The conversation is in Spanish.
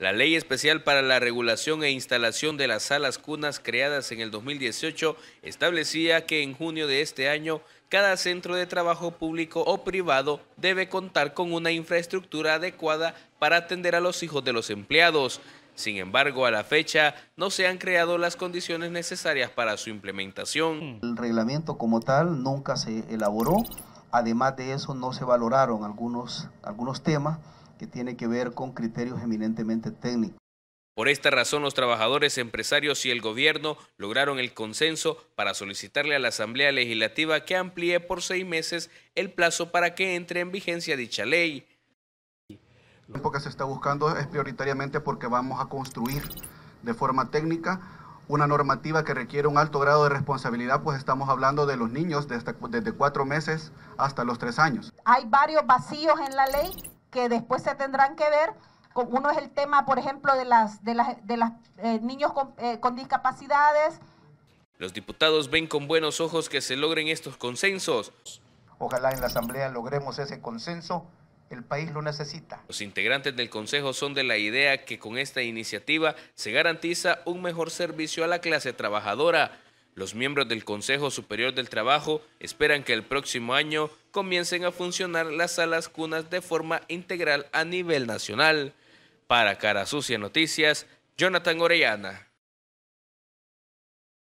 La ley especial para la regulación e instalación de las salas cunas creadas en el 2018 establecía que en junio de este año cada centro de trabajo público o privado debe contar con una infraestructura adecuada para atender a los hijos de los empleados. Sin embargo, a la fecha no se han creado las condiciones necesarias para su implementación. El reglamento como tal nunca se elaboró. Además de eso, no se valoraron algunos, algunos temas que tienen que ver con criterios eminentemente técnicos. Por esta razón, los trabajadores, empresarios y el gobierno lograron el consenso para solicitarle a la Asamblea Legislativa que amplíe por seis meses el plazo para que entre en vigencia dicha ley. Lo que se está buscando es prioritariamente porque vamos a construir de forma técnica una normativa que requiere un alto grado de responsabilidad, pues estamos hablando de los niños este desde, cuatro meses hasta los tres años. Hay varios vacíos en la ley que después se tendrán que ver. Uno es el tema, por ejemplo, de las de las, eh, niños eh, con discapacidades. Los diputados ven con buenos ojos que se logren estos consensos. Ojalá en la Asamblea logremos ese consenso el país lo necesita. Los integrantes del Consejo son de la idea que con esta iniciativa se garantiza un mejor servicio a la clase trabajadora. Los miembros del Consejo Superior del Trabajo esperan que el próximo año comiencen a funcionar las salas cunas de forma integral a nivel nacional. Para Cara Sucia Noticias, Jonathan Orellana.